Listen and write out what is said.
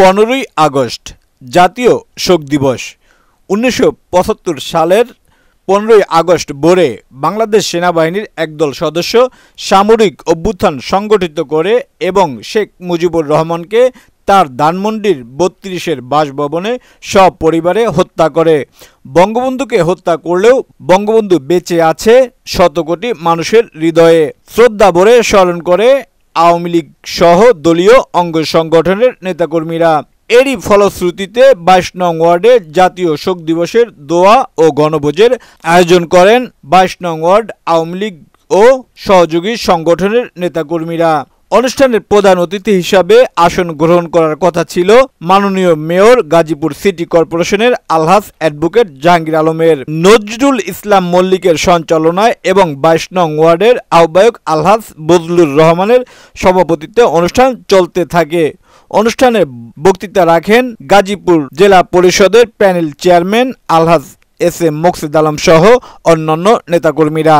পনেরোই আগস্ট জাতীয় শোক দিবস উনিশশো সালের পনেরোই আগস্ট ভোরে বাংলাদেশ সেনাবাহিনীর একদল সদস্য সামরিক অভ্যুত্থান সংগঠিত করে এবং শেখ মুজিবুর রহমানকে তার ধানমন্ডির বত্রিশের বাসভবনে সপরিবারে হত্যা করে বঙ্গবন্ধুকে হত্যা করলেও বঙ্গবন্ধু বেঁচে আছে শত কোটি মানুষের হৃদয়ে শ্রদ্ধা ভরে স্মরণ করে আওয়ামী লীগ সহ দলীয় অঙ্গ সংগঠনের নেতাকর্মীরা এরই ফলশ্রুতিতে বাইশ নং ওয়ার্ডে জাতীয় শোক দিবসের দোয়া ও গণভোজের আয়োজন করেন বাইশ নং ওয়ার্ড আওয়ামী লীগ ও সহযোগী সংগঠনের নেতাকর্মীরা অনুষ্ঠানের প্রধান অতিথি হিসাবে আসন গ্রহণ করার কথা ছিল মাননীয় মেয়র গাজীপুর সিটি কর্পোরেশনের আলহাস অ্যাডভোকেট জাহাঙ্গীর আলমের নজরুল ইসলাম মল্লিকের সঞ্চালনায় এবং বাইশ নং ওয়ার্ডের আহ্বায়ক আলহাস বজলুর রহমানের সভাপতিত্বে অনুষ্ঠান চলতে থাকে অনুষ্ঠানে বক্তৃতা রাখেন গাজীপুর জেলা পরিষদের panel chairman Alhaj S M Moksid Alam সহ অন্যান্য নেতাকর্মীরা